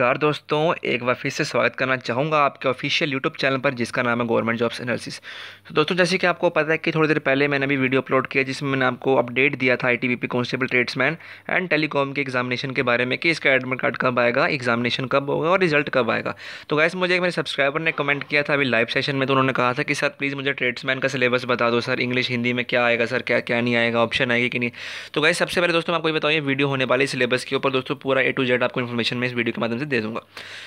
नमस्कार दोस्तों एक बार फिर से स्वागत करना चाहूँगा आपके ऑफिशियल यूट्यूब चैनल पर जिसका नाम है गवर्नमेंट जॉब्स एनालिसिस तो दोस्तों जैसे कि आपको पता है कि थोड़ी देर पहले मैंने अभी वीडियो अपलोड किया जिसमें मैंने आपको अपडेट दिया था ITBP constable tradesman and telecom के एग्जामिनेशन के बारे में कि इसका एडमिट कार्ड कब आएगा एग्जामिनेशन कब होगा और रिजल्ट कब आएगा तो गैस मुझे एक मेरे सब्सक्राइबर ने कमेंट किया था अभी लाइव सेशन में तो उन्होंने कहा था कि सर प्लीज़ मुझे ट्रेड्समैन का सिलेबस बता दो सर इंग्लिश हिंदी में क्या आएगा सर क्या क्या नहीं आएगा ऑप्शन आएगी कि नहीं तो गैस सबसे पहले दोस्तों मैं आपको बताऊँ ये वीडियो होने वाले सिलेबस के ऊपर दोस्तों पूरा ए टू जेड आपको इन्फॉर्मेशन में इस वीडियो के माध्यम से दे दूँगा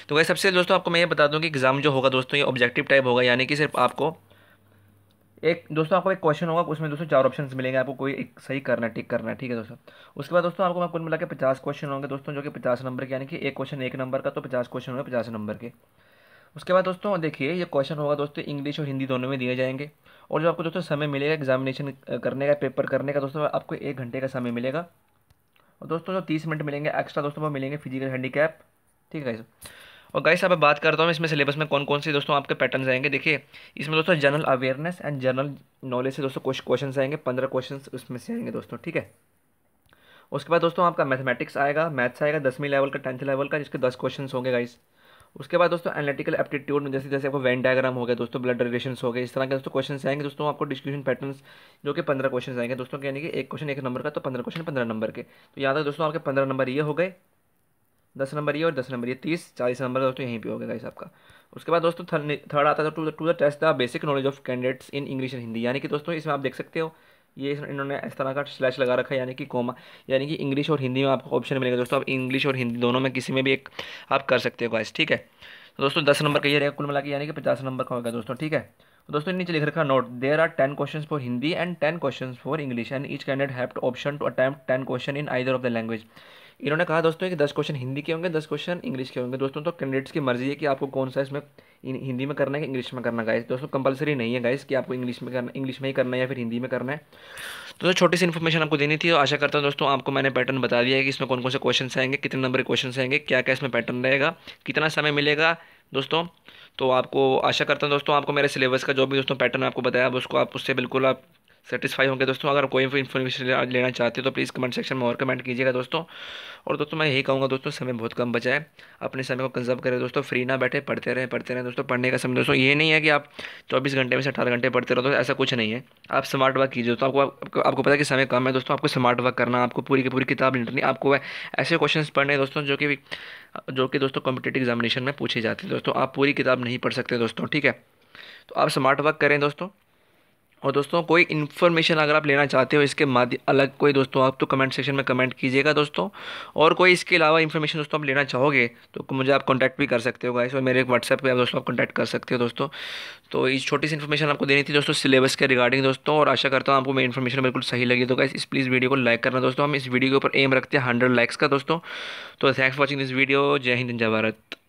तो वैसे सबसे दोस्तों आपको मैं ये बता दूँ कि एग्ज़ाम जो होगा दोस्तों ये ऑब्जेक्टिव टाइप होगा यानी कि सिर्फ आपको एक दोस्तों आपको एक क्वेश्चन होगा उसमें दोस्तों चार ऑप्शन मिलेंगे आपको कोई एक सही करना है टिक करना है ठीक है दोस्तों उसके बाद दोस्तों आपको मैं कुल मिला के पचास क्वेश्चन होंगे दोस्तों जो कि पचास नंबर के यानी कि एक क्वेश्चन एक नंबर का तो पचास क्वेश्चन होंगे पचास नंबर के उसके बाद दोस्तों देखिए ये क्वेश्चन होगा दोस्तों इंग्लिश और हिंदी दोनों में दिए जाएंगे और जो आपको दोस्तों समय मिलेगा एग्जामिनेशन करने का पेपर करने का दोस्तों आपको एक घंटे का समय मिलेगा और दोस्तों जो तीस मिनट मिलेंगे एक्स्ट्रा दोस्तों वो मिलेंगे फिजिकल हैंडीकैप ठीक है गाइस और गाइस अब मैं बात करता हूँ इसमें सिलेबस में कौन कौन से दोस्तों आपके पैटर्न्स आएंगे देखिए इसमें दोस्तों general awareness and general knowledge से दोस्तों कुछ क्वेश्चन आएंगे पंद्रह क्वेश्चन उसमें से आएंगे दोस्तों ठीक है उसके बाद दोस्तों आपका मैथमेटिक्स आएगा मैथ्स आएगा दसवीं लेवल का टेंथ लेवल का जिसके दस क्वेश्चन होंगे गाइस उसके बाद दोस्तों एनालिटिकल एप्टीट्यूड में जैसे जैसे आपको वेन डायग्राम हो गया दोस्तों ब्लड रिलेशन हो गए इस तरह के दोस्तों क्वेश्चन आएंगे दोस्तों आपको डिस्क्रिप्शन पैटर्न जो कि पंद्रह क्वेश्चन आएंगे दोस्तों यानी कि एक क्वेश्चन एक नंबर का तो पंद्रह क्वेश्चन पंद्रह नंबर के तो याद है दोस्तों आपके पंद्रह नंबर ये हो गए दस नंबर ये और दस नंबर ये तीस चालीस नंबर तो दोस्तों यहीं पे हो गया गाइस आपका उसके बाद दोस्तों थर्ड आता था to the test the basic knowledge of candidates in English and Hindi यानी कि दोस्तों इसमें आप देख सकते हो ये इन्होंने इस तरह का स्लैश लगा रखा है यानी कि कोमा यानी कि इंग्लिश और हिंदी में आपको ऑप्शन मिलेगा दोस्तों आप इंग्लिश और हिंदी दोनों में किसी में भी एक आप कर सकते हो गाइस ठीक है तो दोस्तों दस नंबर का ये रहेगा कुल मिला के यानी कि पचास नंबर का होगा दोस्तों ठीक है तो दोस्तों नीचे लिख रखा note there are ten question for Hindi and ten question for English and each candidate have option to attempt ten question in either of the language इन्होंने कहा दोस्तों कि दस क्वेश्चन हिंदी के होंगे दस क्वेश्चन इंग्लिश के होंगे दोस्तों तो कैंडिडेट्स की मर्जी है कि आपको कौन सा इसमें हिंदी में करना है कि इंग्लिश में करना गाइस दोस्तों कंपलसरी नहीं है गाइस कि आपको इंग्लिश में करना इंग्लिश में ही करना है या फिर हिंदी में करना है तो, दोस्तों छोटी सी इन्फॉर्मेशन आपको देनी थी और आशा करता हूँ दोस्तों आपको मैंने पैटर्न बता दिया है कि इसमें कौन कौन से क्वेश्चन आएंगे कितने नंबर के क्वेश्चन आएंगे क्या क्या इसमें पैटर्न रहेगा कितना समय मिलेगा दोस्तों तो आपको आशा करता हूँ दोस्तों आपको मेरे सिलेबस का जो भी दोस्तों पैटर्न आपको बताया अब उसको आप उससे बिल्कुल आप सेटिस्फाई होंगे दोस्तों अगर कोई भी इन्फॉर्मेशन लेना चाहते हो तो प्लीज़ कमेंट सेक्शन में और कमेंट कीजिएगा दोस्तों और दोस्तों मैं यही कहूँगा दोस्तों समय बहुत कम बचा है अपने समय को कंजर्व करें दोस्तों फ्री ना बैठे पढ़ते रहें पढ़ते रहें दोस्तों पढ़ने का समय दोस्तों ये नहीं है कि आप चौबीस घंटे में से अठारह घंटे पढ़ते रहो तो ऐसा कुछ नहीं है आप स्मार्ट वर्क कीजिए तो आपको आपको पता है कि समय कम है दोस्तों आपको स्मार्ट वर्क करना आपको पूरी की पूरी किताब लिखनी आपको ऐसे क्वेश्चन पढ़ने दोस्तों जो कि जो कि दोस्तों कॉम्पिटेटिव एग्जामिनेशन में पूछे जाते हैं दोस्तों आप पूरी किताब नहीं पढ़ सकते दोस्तों ठीक है तो आप स्मार्ट वर्क करें दोस्तों और दोस्तों कोई इन्फॉर्मेशन अगर आप लेना चाहते हो इसके माध्यम अलग कोई दोस्तों आप तो कमेंट सेक्शन में कमेंट कीजिएगा दोस्तों और कोई इसके अलावा इन्फॉर्मेशन दोस्तों आप लेना चाहोगे तो मुझे आप कॉन्टैक्ट भी कर सकते हो गाइस और मेरे एक व्हाट्सएप पर आप दोस्तों आप कॉन्टैक्ट कर सकते हो दोस्तों तो इस छोटी सी इन्फॉर्मेशन आपको देनी थी दोस्तों सिलेबस के रिगार्डिंग दोस्तों और आशा करता हूँ आपको मेरी इन्फॉर्मेशन बिल्कुल सही लगी तो गाइस इस प्लीज़ वीडियो को लाइक करना दोस्तों हम इस वीडियो के ऊपर एम रखते हैं हंड्रेड लाइक्स का दोस्तों तो thanks for watching this video जय हिंद जय भारत